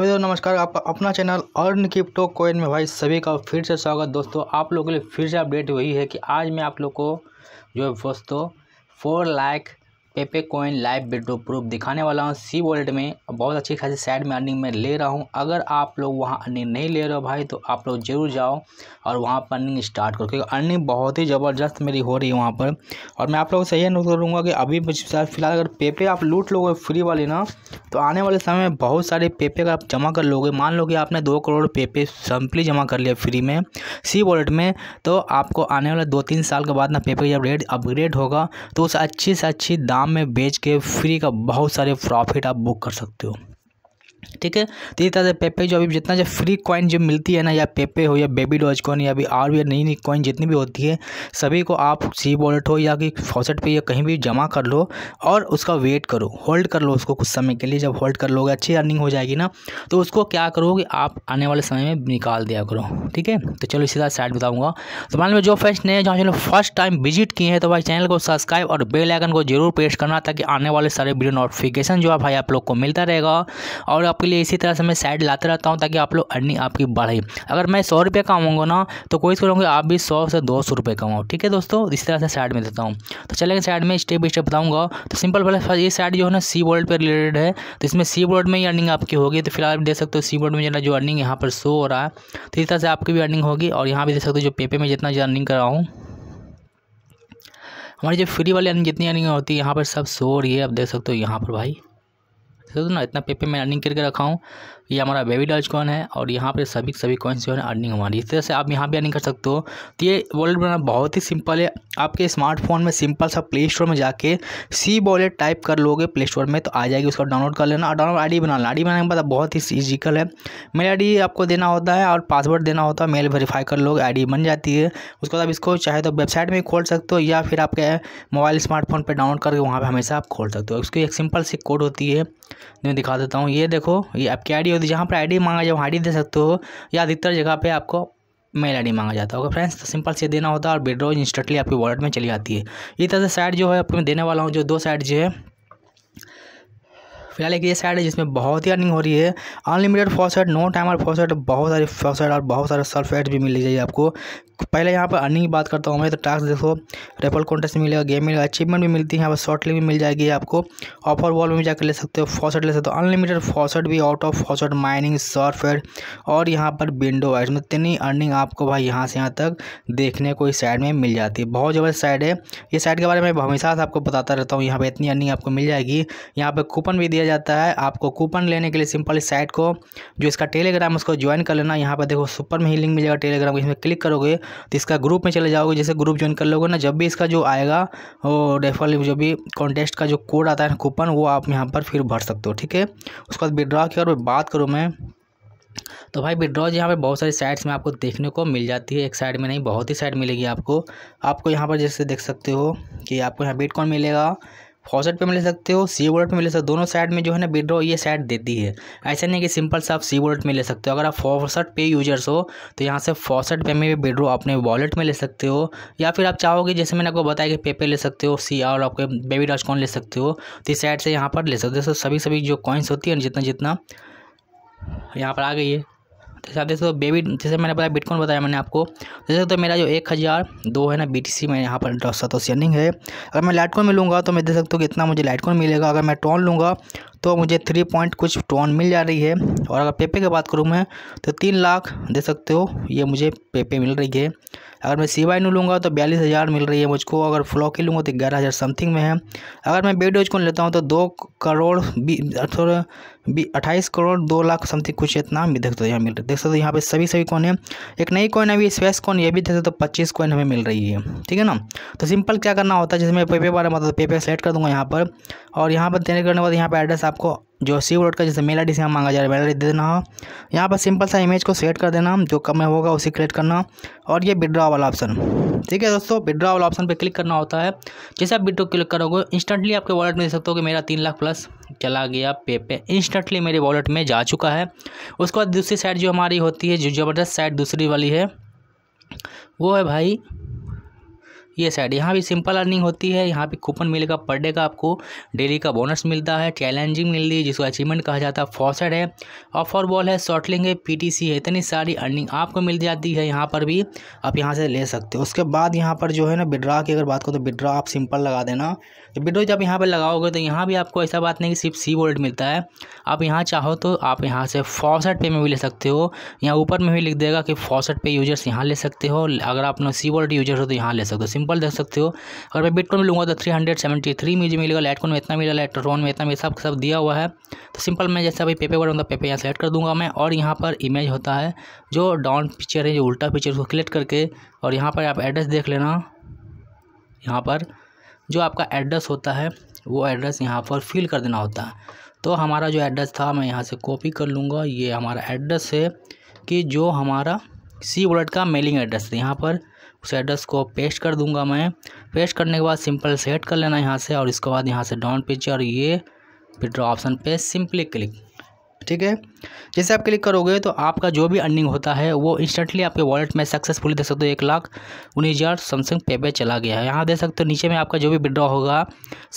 सभी दोस्तों नमस्कार आप अपना चैनल अर्न क्रिप्टो कोइन में भाई सभी का फिर से स्वागत दोस्तों आप लोगों के लिए फिर से अपडेट वही है कि आज मैं आप लोग को जो है दोस्तों four lakh Pepe coin live withdraw proof दिखाने वाला हूँ सी वॉलेट में बहुत अच्छी खासी साइड में अर्निंग में ले रहा हूँ अगर आप लोग वहाँ अर्निंग नहीं ले रहे हो भाई तो आप लोग जरूर जाओ और वहाँ पर अर्निंग स्टार्ट करो क्योंकि अर्निंग बहुत ही ज़बरदस्त मेरी हो रही है वहाँ पर और मैं आप लोगों से यह अनुरोध करूँगा कि अभी फिलहाल अगर पेपे आप लूट लोगे फ्री वाले ना तो आने वाले समय में बहुत सारे पेपे का आप जमा कर लोगे मान लो कि आपने दो करोड़ पेपे सिंपली जमा कर लिया फ्री में सी वॉलेट में तो आपको आने वाले दो तीन साल के बाद ना पेपे जब रेट अपग्रेड होगा तो उस अच्छी से अच्छी दाम दाम में बेच के फ्री का बहुत सारे प्रॉफिट आप बुक कर सकते हो ठीक है तो ये तरह पेपे जो अभी जितना जो फ्री कॉइन जो मिलती है ना या पेपे हो या बेबी डॉज कॉइन या अभी और भी नई नई कॉइन जितनी भी होती है सभी को आप सी वॉलेट हो या कि फॉसेट पे या कहीं भी जमा कर लो और उसका वेट करो होल्ड कर लो उसको कुछ समय के लिए जब होल्ड कर लोगे अच्छी अर्निंग हो जाएगी ना तो उसको क्या करो कि आप आने वाले समय में निकाल दिया करो ठीक है तो चलो इसी तरह साइड बताऊँगा तो मान लो जो फर्स्ट नए जहाँ चलो फर्स्ट टाइम विजिट किए हैं तो भाई चैनल को सब्सक्राइब और बेलाइकन को जरूर प्रेस करना ताकि आने वाले सारे वीडियो नोटिफिकेशन जो है भाई आप लोग को मिलता रहेगा और आपके लिए इसी तरह से मैं साइड लाते रहता हूँ ताकि आप लोग अर्निंग आपकी बढ़े अगर मैं सौ रुपये कमाऊँगा ना तो कोशिश करूँगा आप भी सौ से दो सौ रुपये कमाओ ठीक है दोस्तों इसी तरह से साइड में देता हूँ तो चलेंगे साइड में स्टेप बाई स्टेप बताऊँगा तो सिंपल पहले ये साइड जो है ना सी बोर्ड पर रिलेटेड है तो इसमें सी बोर्ड में ही अर्निंग आपकी होगी तो फिलहाल आप देख सकते हो सी बोर्ड में जो अर्निंग यहाँ पर शो हो रहा है तो इस तरह से आपकी भी अर्निंग होगी और यहाँ भी देख सकते हो जो पेपे में जितना जो अर्निंग कर रहा हूँ हमारी जो फ्री वाली अर्निंग जितनी अर्निंग होती है यहाँ पर सब शो हो रही है आप देख सकते हो यहाँ पर भाई हो तो ना इतना पे पे मैं अर्निंग करके रखा हूँ ये हमारा बेबी डॉज कॉइन है और यहाँ पे सभी सभी कॉइन्स जो है अर्निंग हमारी इस तरह से आप यहाँ भी अर्निंग कर सकते हो तो ये वॉलेट बनाना बहुत ही सिंपल है आपके स्मार्टफोन में सिंपल सा प्ले स्टोर में जाके सी वॉलेट टाइप कर लोगे प्ले स्टोर में तो आ जाएगी उसका डाउनलोड कर लेना और डाउनलोड आई बना लेना आई बनाने के बाद बहुत ही इजिकल है मेल आई आपको देना होता है और पासवर्ड देना होता है मेल वेरीफाई कर लोगे आई बन जाती है उसके बाद इसको चाहे तो वेबसाइट में खोल सकते हो या फिर आपके मोबाइल स्मार्टफोन पर डाउनलोड करके वहाँ पर हमेशा आप खोल सकते हो उसकी एक सिंपल सी कोड होती है मैं दिखा देता हूँ ये देखो ये आपकी आईडी होती है जहाँ पर आईडी मांगा जाए वहाँ डी दे सकते हो या अधिकतर जगह पे आपको मेल आईडी मांगा जाता है ओके फ्रेंड्स तो सिंपल से देना होता है और विड्रॉ इंस्टेंटली आपकी वॉलेट में चली आती है इस तरह से साइड जो है आपको मैं देने वाला हूँ जो दो साइड जो है फिलहाल एक ये साइड है जिसमें बहुत ही अर्निंग हो रही है unlimited faucet no timer faucet बहुत सारे फॉसेट और बहुत सारे सल्फेट भी मिल जाइए आपको पहले यहाँ पर अर्निंग की बात करता हूँ मैं तो टास्क देखो रेफल कॉन्टेस्ट मिलेगा गेम मिलेगा अचीवमेंट भी मिलती है यहाँ पर शॉर्टली भी मिल जाएगी आपको ऑफर वॉल में भी जाकर ले सकते हो फॉसेट ले सकते हो अनलिमिटेड फॉसेट भी out of faucet mining software और यहाँ पर विंडो है इसमें इतनी अर्निंग आपको भाई यहाँ से यहाँ तक देखने को इस साइड में मिल जाती है बहुत ज़बरदस्त साइड है ये साइड के बारे में हमेशा आपको बताता रहता हूँ यहाँ पर इतनी अर्निंग आपको मिल जाएगी यहाँ पर कूपन भी दिया दिया जाता है आपको कूपन लेने के लिए सिंपल इस साइट को जो इसका टेलीग्राम उसको ज्वाइन कर लेना यहाँ पर देखो सुपर में ही लिंक मिलेगा टेलीग्राम इसमें क्लिक करोगे तो इसका ग्रुप में चले जाओगे जैसे ग्रुप ज्वाइन कर लोगे ना जब भी इसका जो आएगा वो डेफल जो भी कॉन्टेस्ट का जो कोड आता है कूपन वो आप यहाँ पर फिर भर सकते हो ठीक है उसके बाद विड्रॉ की और बात करूँ मैं तो भाई विड्रॉज यहाँ पे बहुत सारी साइट्स में आपको देखने को मिल जाती है एक साइड में नहीं बहुत ही साइड मिलेगी आपको आपको यहाँ पर जैसे देख सकते हो कि आपको यहाँ बिटकॉइन मिलेगा फॉसेट पे मिल सकते हो सी वोलेट में मिल सकते हो दोनों साइड में जो है ना विड्रो ये साइड देती है ऐसा नहीं कि सिंपल से आप सी वोलेट में ले सकते हो अगर आप फॉसेट पे यूजर्स हो तो यहाँ से फॉसेट पे में भी विड्रो अपने वॉलेट में ले सकते हो या फिर आप चाहोगे जैसे मैंने आपको बताया कि पे पे ले सकते हो सी और आपके बेबी डॉच कॉइन ले सकते हो तो इस साइड से यहाँ पर ले सकते हो सभी सभी जो कॉइन्स होती है जितना जितना यहाँ पर आ गई है जैसे आप देख सकते हो बेबी जैसे मैंने बताया बिटकॉइन बताया मैंने आपको जैसे सकते तो मेरा जो एक हज़ार दो है ना बी टी सी में यहाँ पर डॉ सतोस अर्निंग है अगर मैं लाइटकॉइन में लूँगा तो मैं देख सकता हूँ कितना मुझे लाइटकॉइन मिलेगा अगर मैं टॉन लूँगा तो मुझे थ्री पॉइंट कुछ टॉन मिल जा रही है और अगर पेपे की बात करूँ मैं तो तीन लाख दे सकते हो ये मुझे पेपे मिल रही है अगर मैं सी वाई लूँगा तो बयालीस हज़ार मिल रही है मुझको अगर फ्लॉकी लूँगा तो ग्यारह हज़ार समथिंग में है अगर मैं बेडोज को लेता हूँ तो दो करोड़ बी थोड़ा बी अट्ठाईस करोड़ दो लाख समथिंग कुछ इतना भी देख सकते यहाँ मिल रहा है देख सकते हो यहाँ पर सभी सभी कौन है एक नई कॉइन अभी स्पेस कौन ये भी देख सकते तो पच्चीस कॉइन हमें मिल रही है ठीक है ना तो सिंपल क्या करना होता है जैसे मैं पेपे में मतलब पेपे सेलेक्ट कर दूँगा यहाँ पर और यहाँ पर देने करने के बाद यहाँ पर एड्रेस आपको जो सी वर्ड का जैसे मेल आई से मांगा जा रहा है मेल आई दे देना यहाँ पर सिंपल सा इमेज को सेलेक्ट कर देना जो कम में होगा उसे क्रिएट करना और ये विड्रा वाला ऑप्शन ठीक है दोस्तों विड्रा वाला ऑप्शन पर क्लिक करना होता है जैसे आप विड्रो क्लिक करोगे इंस्टेंटली आपके वॉलेट में देख सकते हो कि मेरा तीन लाख प्लस चला गया पे पे इंस्टेंटली मेरे वॉलेट में जा चुका है उसके बाद दूसरी साइड जो हमारी होती है जो ज़बरदस्त साइड दूसरी वाली है वो है भाई ये साइड यहाँ भी सिंपल अर्निंग होती है यहाँ पे कूपन मिलेगा पर डे का आपको डेली का बोनस मिलता है चैलेंजिंग मिलती है जिसको अचीवमेंट कहा जाता है फॉसेड है ऑफर बॉल है शॉर्टलिंग है पीटीसी है इतनी सारी अर्निंग आपको मिल जाती है यहाँ पर भी आप यहाँ से ले सकते हो उसके बाद यहाँ पर जो है ना विड्रा की अगर बात करो तो बिड्रा आप सिंपल लगा देना तो बिड्रो जब यहाँ पर लगाओगे तो यहाँ भी आपको ऐसा बात नहीं कि सिर्फ सी वोल्ट मिलता है आप यहाँ चाहो तो आप यहाँ से फॉसेट पे में भी ले सकते हो यहाँ ऊपर में भी लिख देगा कि फॉसेट पे यूजर्स यहाँ ले सकते हो अगर आप सी वोल्ट यूजर्स हो तो यहाँ ले सकते हो सिंपल पर देख सकते हो और मैं बिटकॉइन में लूँगा तो थ्री हंड्रेड सेवेंटी थ्री मुझे मिलेगा लाइटकॉइन में इतना मिला लाइट्रॉन में इतना मेरे सब सब दिया हुआ है तो सिंपल मैं जैसे अभी पेपर वर्ड पेपर यहाँ सेलेक्ट कर दूंगा मैं और यहाँ पर इमेज होता है जो डाउन पिक्चर है जो उल्टा पिक्चर उसको क्लिक करके और यहाँ पर आप एड्रेस देख लेना यहाँ पर जो आपका एड्रेस होता है वो एड्रेस यहाँ पर फिल कर देना होता है तो हमारा जो एड्रेस था मैं यहाँ से कॉपी कर लूँगा ये हमारा एड्रेस है कि जो हमारा सी वॉलेट का मेलिंग एड्रेस है यहाँ पर उस एड्रेस को पेस्ट कर दूंगा मैं पेस्ट करने के बाद सिंपल सेट कर लेना यहाँ से और इसके बाद यहाँ से डाउन पीछे और ये विड्रॉ ऑप्शन पे सिंपली क्लिक ठीक है जैसे आप क्लिक करोगे तो आपका जो भी अर्निंग होता है वो इंस्टेंटली आपके वॉलेट में सक्सेसफुली देख सकते हो एक लाख उन्नीस हज़ार सैमसंग पे पे चला गया है यहाँ देख सकते हो नीचे में आपका जो भी विड्रॉ होगा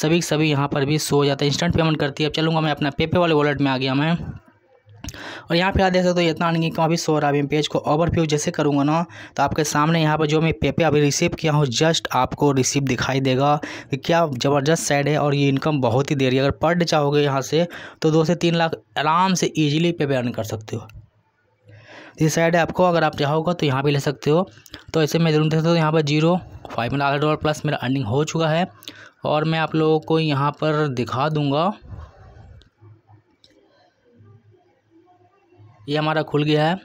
सभी सभी यहाँ पर भी शो हो जाता है इंस्टेंट पेमेंट करती है अब चलूँगा मैं अपना पे पे वाले वॉलेट में आ गया मैं और यहाँ पे आप देख सकते हो इतना नहीं अभी सो रहा है पेज को ओवरव्यू जैसे करूँगा ना तो आपके सामने यहाँ पर जो मैं पेपे अभी रिसीव किया हूँ जस्ट आपको रिसीव दिखाई देगा कि क्या ज़बरदस्त साइड है और ये इनकम बहुत ही दे रही है अगर पर डे चाहोगे यहाँ से तो दो से तीन लाख आराम से ईजिली पे अर्न कर सकते हो ये साइड है आपको अगर आप चाहोगे तो यहाँ भी ले सकते हो तो ऐसे मैं जरूर देख सकता हूँ यहाँ पर zero five hundred dollar plus मेरा अर्निंग हो चुका है और मैं आप लोगों को यहाँ पर दिखा दूँगा ये हमारा खुल गया है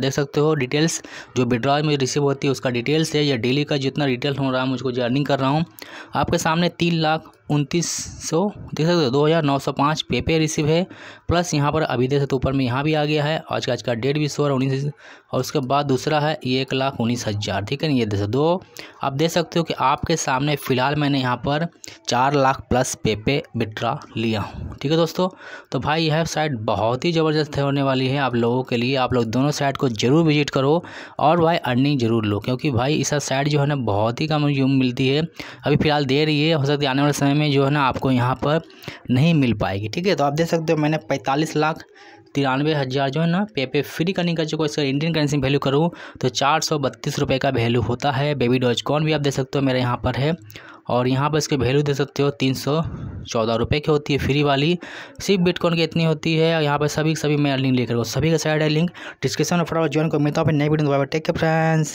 देख सकते हो डिटेल्स जो विड्रॉल में रिसीव होती है उसका डिटेल्स है या डेली का जितना डिटेल हो रहा है मुझको जो अर्निंग कर रहा हूँ आपके सामने तीन लाख उनतीस सौ देख सकते हो दो हज़ार नौ सौ पाँच पे पे रिसीव है प्लस यहाँ पर अभी देख सकते ऊपर में यहाँ भी आ गया है आज का आज का डेट भी सौ उन्नीस और उसके बाद दूसरा है एक लाख उन्नीस हज़ार ठीक है ना ये देख सकते दो आप देख सकते हो कि आपके सामने फ़िलहाल मैंने यहाँ पर चार लाख प्लस पे पे विड्रा लिया हूँ ठीक है दोस्तों तो भाई यह साइट बहुत ही ज़बरदस्त होने वाली है आप लोगों के लिए आप लोग दोनों साइट को ज़रूर विजिट करो और भाई अर्निंग ज़रूर लो क्योंकि भाई इस साइट जो है ना बहुत ही कम मिलती है अभी फ़िलहाल दे रही है हो सकती आने वाले समय में जो है ना आपको यहाँ पर नहीं मिल पाएगी ठीक है तो आप देख सकते हो मैंने पैंतालीस लाख तिरानवे हज़ार जो है ना पे पे फ्री का निकल चुका इसका इंडियन करेंसी वैल्यू करूँ तो चार सौ बत्तीस रुपये का वैल्यू होता है बेबी डॉज कॉन भी आप देख सकते हो मेरे यहाँ पर है और यहाँ पर इसकी वैल्यू दे सकते हो तीन सौ चौदह रुपये की होती है फ्री वाली सिर्फ बिटकॉइन की इतनी होती है और यहाँ पर सभी सभी मैं लिंक लेकर सभी का साइड है लिंक डिस्क्रिप्शन में फटाफट ज्वाइन कर मिलता हूँ नई वीडियो टेक फ्रेंड्स